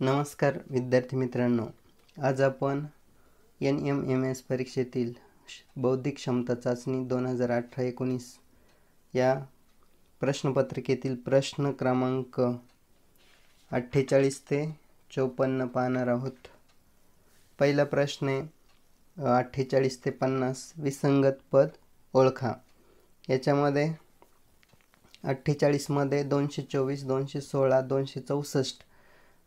नमस्कार विद्यार्थी मित्रांनो आज आपण एन एम एम एस परीक्षेतील बौद्धिक क्षमता चाचणी दोन हजार अठरा एकोणीस या प्रश्नपत्रिकेतील प्रश्न क्रमांक अठ्ठेचाळीस ते चौपन्न पाहणार आहोत पहिला प्रश्न आहे अठ्ठेचाळीस ते पन्नास विसंगत पद ओळखा याच्यामध्ये अठ्ठेचाळीसमध्ये दोनशे चोवीस दोनशे सोळा दोनशे चौसष्ट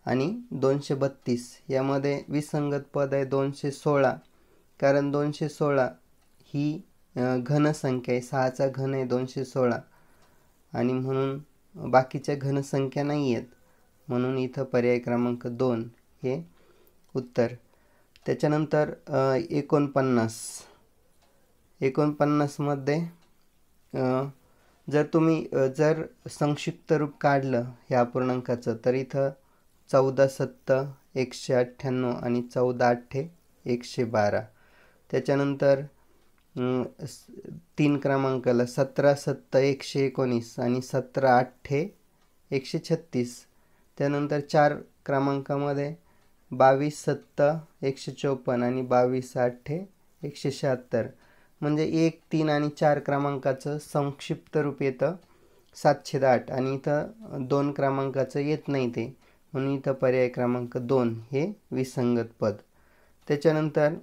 आणि दोनशे बत्तीस यामध्ये विसंगत पद आहे दोनशे सोळा कारण दोनशे सोळा ही घनसंख्या आहे सहाचा घन आहे दोनशे सोळा आणि म्हणून बाकीच्या घनसंख्या नाही आहेत म्हणून इथं पर्याय क्रमांक दोन हे उत्तर त्याच्यानंतर एकोणपन्नास एकोणपन्नासमध्ये जर तुम्ही जर संक्षिप्त रूप काढलं ह्या पूर्णांकाचं तर इथं चौदा सत्त एकशे अठ्ठ्याण्णव आणि चौदा अठ्ठे एकशे बारा त्याच्यानंतर तीन क्रमांकाला सतरा सत्त एकशे एकोणीस आणि सतरा अठ्ठे एकशे छत्तीस त्यानंतर चार क्रमांकामध्ये बावीस सत्त एकशे चोपन्न आणि बावीस अठ्ठे एकशे शहात्तर म्हणजे एक तीन आणि चार क्रमांकाचं संक्षिप्त रूप येतं सातशे आठ आणि इथं दोन क्रमांकाचं येत नाही ते म्हणून इथं पर्याय क्रमांक दोन हे विसंगत पद त्याच्यानंतर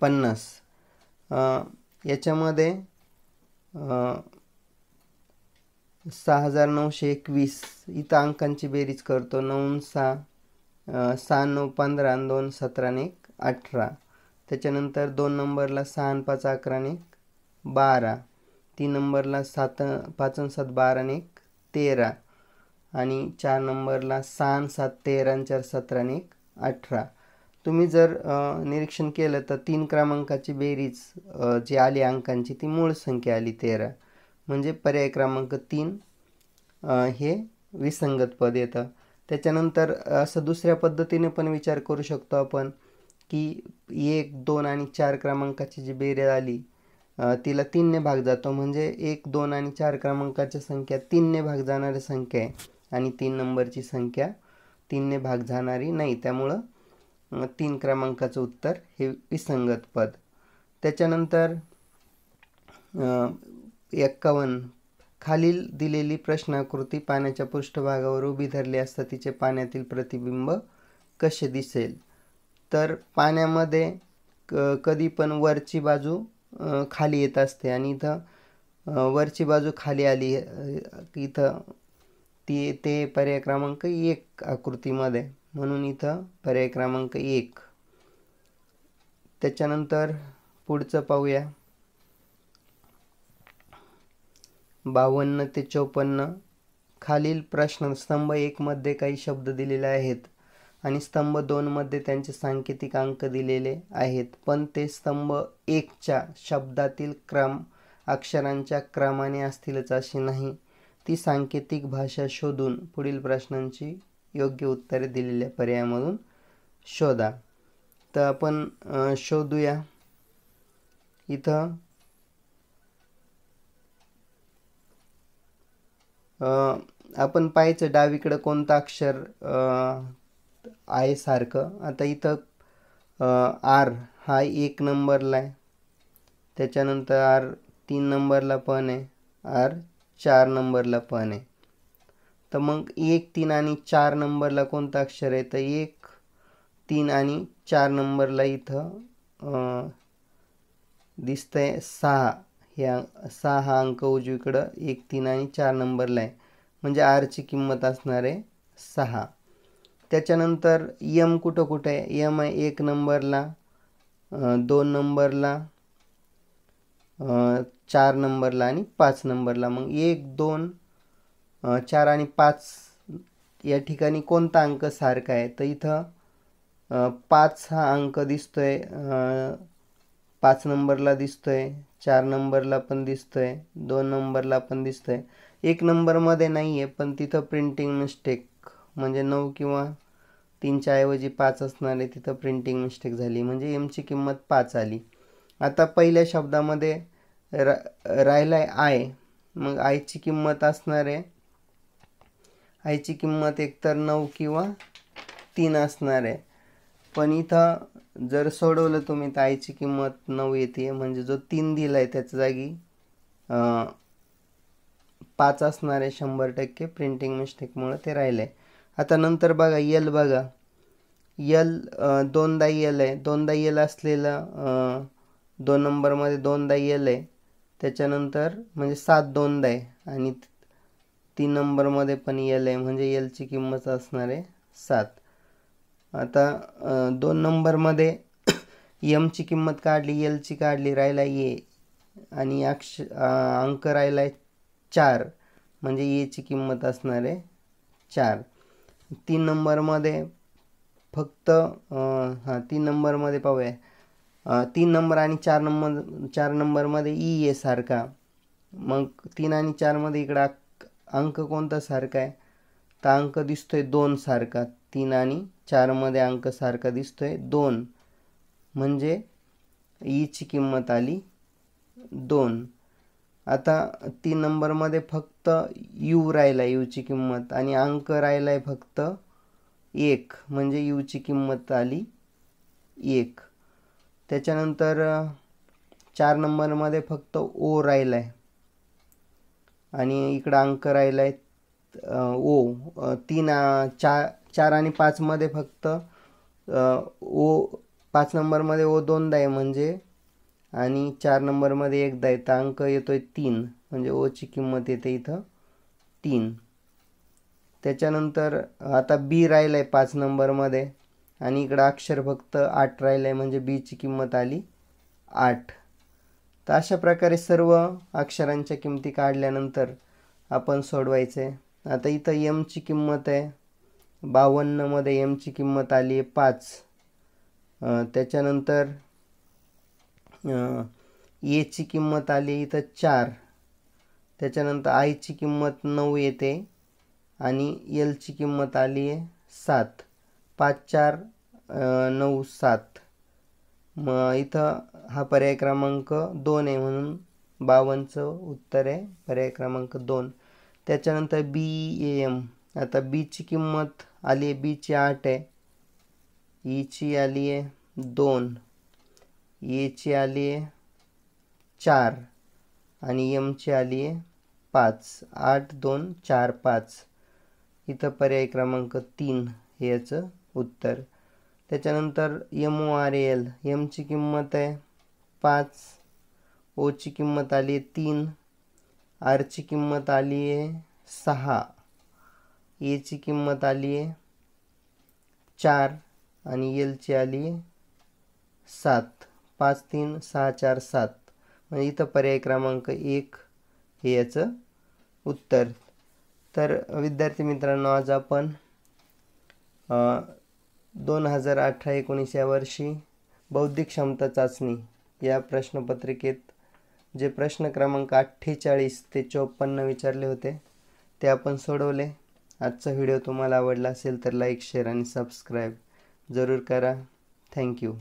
पन्नास याच्यामध्ये सहा हजार नऊशे एकवीस इथं अंकांची बेरीज करतो नऊ सहा सहा नऊ पंधरा दोन सतराने एक अठरा त्याच्यानंतर दोन नंबरला सहा आणि पाच अकराने एक बारा तीन नंबरला सात पाच आणि सात बारा आणि एक तेरा आणि चार नंबरला सहा सात तेरा चार सतरा आणि एक अठरा तुम्ही जर निरीक्षण केलं तर तीन क्रमांकाची बेरीज जी आली अंकांची ती मूळ संख्या आली तेरा म्हणजे पर्याय क्रमांक तीन हे विसंगत पद येतं त्याच्यानंतर असं दुसऱ्या पद्धतीने पण विचार करू शकतो आपण की एक दोन आणि चार क्रमांकाची जी बेरीज आली तिला तीनने भाग जातो म्हणजे एक दोन आणि चार क्रमांकाच्या संख्या तीनने भाग जाणारी संख्या आहे आणि तीन नंबरची संख्या तीनने भाग जाणारी नाही त्यामुळं तीन क्रमांकाचं उत्तर हे विसंगत पद त्याच्यानंतर एक्कावन्न खालील दिलेली प्रश्नाकृती पाण्याच्या पृष्ठभागावर उभी धरली असता तिचे पाण्यातील प्रतिबिंब कसे दिसेल तर पाण्यामध्ये क कधी पण वरची बाजू खाली येत असते आणि इथं वरची बाजू खाली आली इथं ती ते पर्याय क्रमांक एक आकृतीमध्ये म्हणून इथं पर्याय क्रमांक एक त्याच्यानंतर पुढचं पाहूया बावन्न ते चौपन्न खालील प्रश्न स्तंभ एकमध्ये काही शब्द दिलेले आहेत आणि स्तंभ दोनमध्ये त्यांचे सांकेतिक अंक दिलेले आहेत पण ते स्तंभ एकच्या शब्दातील क्रम अक्षरांच्या क्रमाने असतीलच असे नाही ती सांकेतिक भाषा शोधून पुढील प्रश्नांची योग्य उत्तरे दिलेल्या पर्यायामधून शोधा तर आपण शोधूया इथं आपण पाहायचं डावीकडं कोणतं अक्षर आहे सारखं आता इथं आर हा एक नंबरला आहे त्याच्यानंतर आर तीन नंबरला पण आहे आर चार नंबरला पण आहे तर मग एक तीन आणि चार नंबरला कोणता अक्षर आहे तर एक तीन आणि चार नंबरला इथं दिसतंय सहा हे सहा हा अंक उजवीकडं एक तीन आणि चार नंबरला आहे म्हणजे आरची किंमत असणार आहे सहा त्याच्यानंतर यम कुठं कुठं आहे यम आहे एक नंबरला दोन नंबरला चार नंबरला आणि पाच नंबरला मग एक दोन चार आणि पाच या ठिकाणी कोणता अंक सारखा आहे तर इथं पाच हा अंक दिसतो आहे पाच नंबरला दिसतो आहे चार नंबरला पण दिसतो आहे दोन नंबरला पण दिसतो आहे एक नंबरमध्ये नाही आहे पण तिथं प्रिंटिंग मिस्टेक म्हणजे नऊ किंवा तीनच्या ऐवजी पाच असणारे तिथं प्रिंटिंग मिस्टेक झाली म्हणजे एमची किंमत पाच आली आता पहिल्या शब्दामध्ये रा राहिला आहे आय मग आयची किंमत असणार आहे आयची किंमत एकतर नऊ किंवा तीन असणार आहे पण इथं जर सोडवलं तुम्ही तर आईची किंमत नऊ येते म्हणजे जो तीन दिला आहे त्याच्या जागी पाच असणार आहे शंभर टक्के प्रिंटिंग मिस्टेकमुळं ते राहिलं आहे आता नंतर बघा यल बघा यल दोनदा यल आहे दोनदा यल असलेलं दोन नंबरमध्ये दोनदा यल आहे त्याच्यानंतर म्हणजे सात दोनदा आहे आणि तीन नंबरमध्ये पण एल आहे म्हणजे यलची किंमत असणार आहे सात आता दोन नंबरमध्ये यमची किंमत काढली एलची काढली राहिला ये आणि अक्ष अंक राहिला आहे चार म्हणजे येची किंमत असणार आहे चार तीन नंबरमध्ये फक्त हां तीन नंबरमध्ये पाहूया तीन नंबर आणि चार नंबर चार नंबरमध्ये ई आहे सारखा मग तीन आणि चारमध्ये इकडं अंक कोणता सारखा आहे तर अंक दिसतो आहे दोन सारखा तीन आणि चारमध्ये अंक सारखा आहे दोन म्हणजे ईची किंमत आली दोन आता तीन नंबरमध्ये फक्त यू राहिला यूची किंमत आणि अंक राहिला आहे फक्त एक म्हणजे यूची किंमत आली एक त्याच्यानंतर चार नंबरमध्ये फक्त ओ राहिला आहे आणि इकडं अंक राहिला आहे ओ तीन चार चार आणि पाचमध्ये फक्त ओ पाच नंबरमध्ये ओ दोनदा आहे म्हणजे आणि चार नंबरमध्ये एकदा आहे तर अंक येतो आहे तीन म्हणजे ओची किंमत येते इथं तीन त्याच्यानंतर आता बी राहिलं आहे पाच नंबरमध्ये आणि इकडं अक्षर फक्त आठ राहिलं आहे म्हणजे बीची किंमत आली आठ तर अशा प्रकारे सर्व अक्षरांच्या किमती काढल्यानंतर आपण सोडवायचे आता इथं एमची किंमत आहे बावन्नमध्ये एमची किंमत आली आहे पाच त्याच्यानंतर एची किंमत आली इथं चार त्याच्यानंतर आयची किंमत नऊ येते आणि एलची किंमत आली आहे सात पाच चार नऊ सात मग इथं हा पर्याय क्रमांक दोन आहे म्हणून बावनचं उत्तर आहे पर्याय क्रमांक दोन त्याच्यानंतर बी ए एम आता बीची किंमत आली आहे बीची आठ आहे ईची e आली आहे दोन एची आली आहे चार आणि एमची आली आहे पाच आठ दोन चार पाच इथं पर्याय क्रमांक तीन याचं उत्तर त्याच्यानंतर एम ओ आर एल एमची किंमत आहे पाच ओची किंमत आली आहे तीन आरची किंमत आली आहे सहा एची किंमत आली आहे चार आणि एलची आली आहे सात पाच तीन सहा चार सात म्हणजे इथं पर्याय क्रमांक एक हे याचं उत्तर तर विद्यार्थी मित्रांनो आज आपण दोन हजार अठरा एकोणीस या वर्षी बौद्धिक क्षमता चाचणी या प्रश्नपत्रिकेत जे प्रश्न क्रमांक अठ्ठेचाळीस ते चोपन्न विचारले होते ते आपण सोडवले आजचा व्हिडिओ तुम्हाला आवडला असेल तर लाईक शेअर आणि सबस्क्राईब जरूर करा थँक्यू